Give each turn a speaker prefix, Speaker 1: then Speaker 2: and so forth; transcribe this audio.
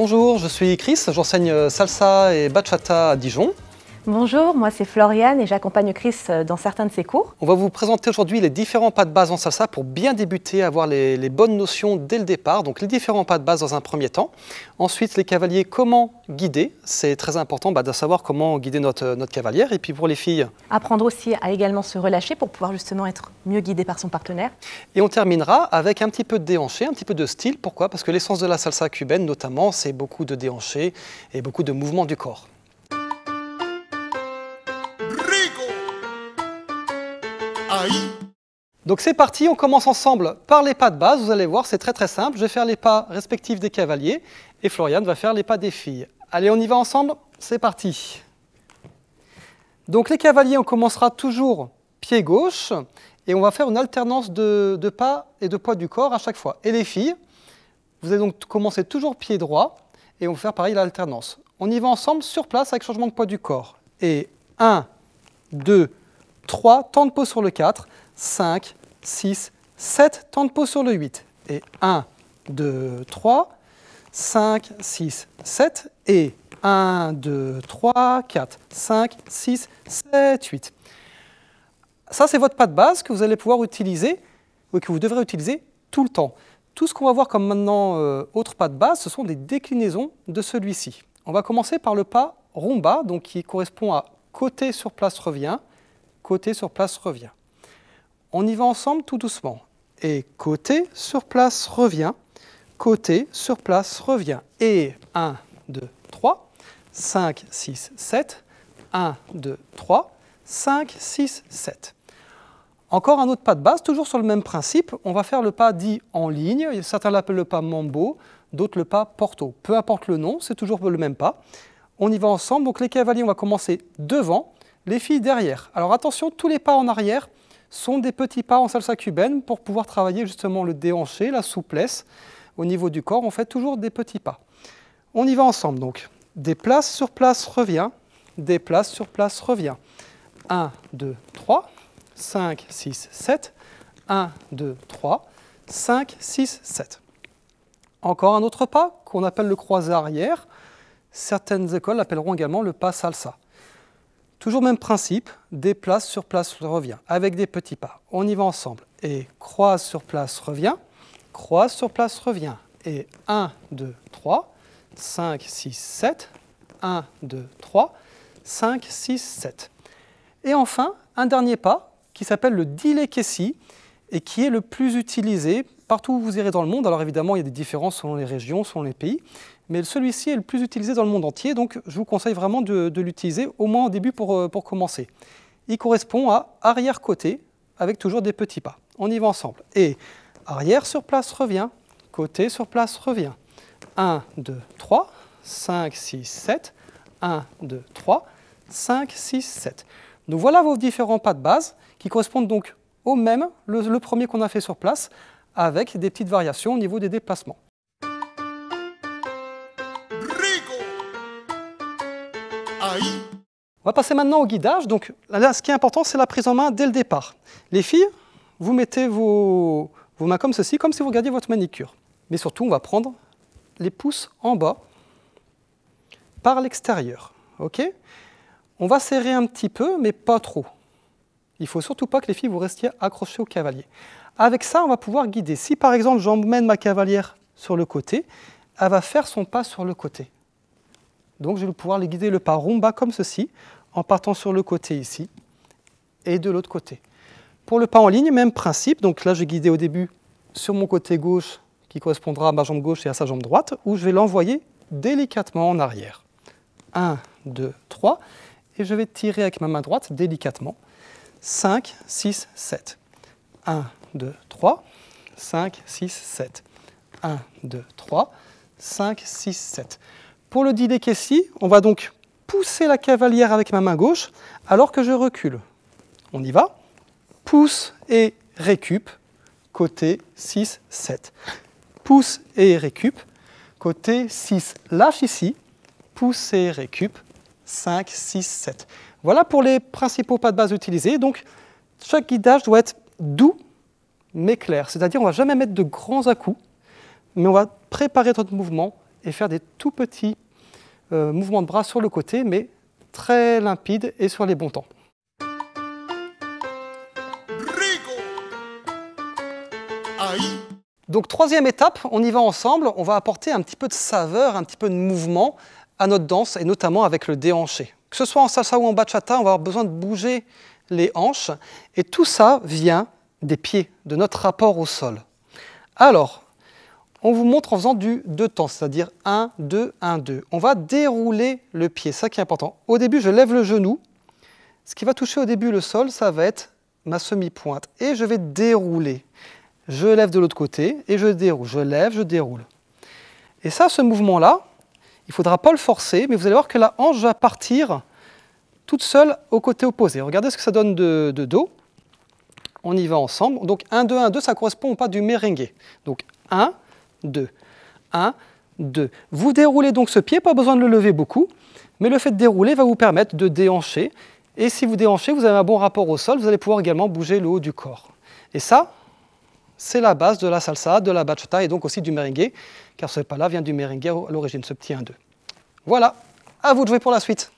Speaker 1: Bonjour, je suis Chris, j'enseigne salsa et bachata à Dijon. Bonjour, moi c'est Floriane et j'accompagne Chris euh, dans certains de ses cours. On va vous présenter aujourd'hui les différents pas de base en salsa pour bien débuter, avoir les, bonnes notions dès le départ. Donc les différents pas de base dans un premier temps. Ensuite, les cavaliers, comment guider C'est très important bah, de savoir comment guider notre, euh, notre cavalière. Et puis pour les filles Apprendre aussi à également se relâcher pour pouvoir justement être mieux guidé par son partenaire. Et on terminera avec un petit peu de déhanché, un petit peu de style. Pourquoi Parce que l'essence de la salsa cubaine notamment, c'est beaucoup de déhanché et beaucoup de mouvement du corps. Donc c'est parti, on commence ensemble par les pas de base. Vous allez voir, c'est très très simple. Je vais faire les pas respectifs des cavaliers et Floriane va faire les pas des filles. Allez, on y va ensemble C'est parti. Donc les cavaliers, on commencera toujours pied gauche et on va faire une alternance de, de pas et de poids du corps à chaque fois. Et les filles, vous allez donc commencer toujours pied droit et on va faire pareil l'alternance. On y va ensemble sur place avec changement de poids du corps. Et 1, 2, 3, temps de pause sur le 4, 5, 6, 7, temps de pause sur le 8. Et 1, 2, 3, 5, 6, 7, et 1, 2, 3, 4, 5, 6, 7, 8. Ça, c'est votre pas de base que vous allez pouvoir utiliser, ou que vous devrez utiliser tout le temps. Tout ce qu'on va voir comme maintenant euh, autre pas de base, ce sont des déclinaisons de celui-ci. On va commencer par le pas rumba, donc qui correspond à côté sur place revient côté sur place revient. On y va ensemble tout doucement. Et côté sur place revient, côté sur place revient. Et 1, 2, 3, 5, 6, 7, 1, 2, 3, 5, 6, 7. Encore un autre pas de base, toujours sur le même principe. On va faire le pas dit en ligne. Certains l'appellent le pas mambo, d'autres le pas porto. Peu importe le nom, c'est toujours le même pas. On y va ensemble. Donc les cavaliers, on va commencer devant les filles derrière. Alors attention, tous les pas en arrière sont des petits pas en salsa cubaine pour pouvoir travailler justement le déhanché, la souplesse au niveau du corps. On fait toujours des petits pas. On y va ensemble donc. Des places sur place revient, des places sur place revient. 1, 2, 3, 5, 6, 7. 1, 2, 3, 5, 6, 7. Encore un autre pas qu'on appelle le croisé arrière. Certaines écoles l'appelleront également le pas salsa. Toujours même principe, des places sur place revient, avec des petits pas. On y va ensemble. Et croise sur place revient, croise sur place revient. Et 1, 2, 3, 5, 6, 7, 1, 2, 3, 5, 6, 7. Et enfin, un dernier pas qui s'appelle le delay Kessie et qui est le plus utilisé partout où vous irez dans le monde. Alors évidemment, il y a des différences selon les régions, selon les pays, mais celui-ci est le plus utilisé dans le monde entier, donc je vous conseille vraiment de, l'utiliser, au moins au début pour, euh, pour commencer. Il correspond à arrière-côté, avec toujours des petits pas. On y va ensemble. Et arrière sur place revient, côté sur place revient. 1, 2, 3, 5, 6, 7, 1, 2, 3, 5, 6, 7. Donc voilà vos différents pas de base qui correspondent donc au même, le premier qu'on a fait sur place, avec des petites variations au niveau des déplacements. On va passer maintenant au guidage. Donc ce qui est important, c'est la prise en main dès le départ. Les filles, vous mettez vos, mains comme ceci, comme si vous gardiez votre manicure. Mais surtout, on va prendre les pouces en bas par l'extérieur. On va serrer un petit peu, mais pas trop. Il ne faut surtout pas que les filles vous restiez accrochées au cavalier. Avec ça, on va pouvoir guider. Si par exemple j'emmène ma cavalière sur le côté, elle va faire son pas sur le côté. Donc je vais pouvoir les guider le pas rumba comme ceci, en partant sur le côté ici et de l'autre côté. Pour le pas en ligne, même principe. Donc là, je vais au début sur mon côté gauche qui correspondra à ma jambe gauche et à sa jambe droite, où je vais l'envoyer délicatement en arrière. 1, 2, 3. Et je vais tirer avec ma main droite délicatement. 5, 6, 7. 1, 2, 3. 5, 6, 7. 1, 2, 3. 5, 6, 7. Pour le dîner on va donc pousser la cavalière avec ma main gauche alors que je recule. On y va. Pousse et récup, côté 6, 7. Pousse et récup, côté 6, lâche ici, pousse et récup, 5, 6, 7. Voilà pour les principaux pas de base utilisés. Donc, chaque guidage doit être doux mais clair. C'est-à-dire, on ne va jamais mettre de grands à-coups, mais on va préparer notre mouvement et faire des tout petits euh, mouvements de bras sur le côté, mais très limpides et sur les bons temps. Donc troisième étape, on y va ensemble, on va apporter un petit peu de saveur, un petit peu de mouvement à notre danse, et notamment avec le déhanché. Que ce soit en salsa ou en bachata, on va avoir besoin de bouger les hanches, et tout ça vient des pieds, de notre rapport au sol. Alors, on vous montre en faisant du deux temps, c'est-à-dire 1, 2, 1, 2. On va dérouler le pied, ça qui est important. Au début, je lève le genou. Ce qui va toucher au début le sol, ça va être ma semi-pointe. Et je vais dérouler. Je lève de l'autre côté et je déroule. Je lève, je déroule. Et ça, ce mouvement-là, il ne faudra pas le forcer, mais vous allez voir que la hanche va partir toute seule au côté opposé. Regardez ce que ça donne de, de dos. On y va ensemble. Donc 1, 2, 1, 2, ça correspond au pas du merengue. Donc 1, 2. 1, 2. Vous déroulez donc ce pied, pas besoin de le lever beaucoup, mais le fait de dérouler va vous permettre de déhancher. Et si vous déhanchez, vous avez un bon rapport au sol, vous allez pouvoir également bouger le haut du corps. Et ça, c'est la base de la salsa, de la bachata et donc aussi du merengue, car ce pas-là vient du merengue à l'origine, ce petit 1-2. Voilà, à vous de jouer pour la suite.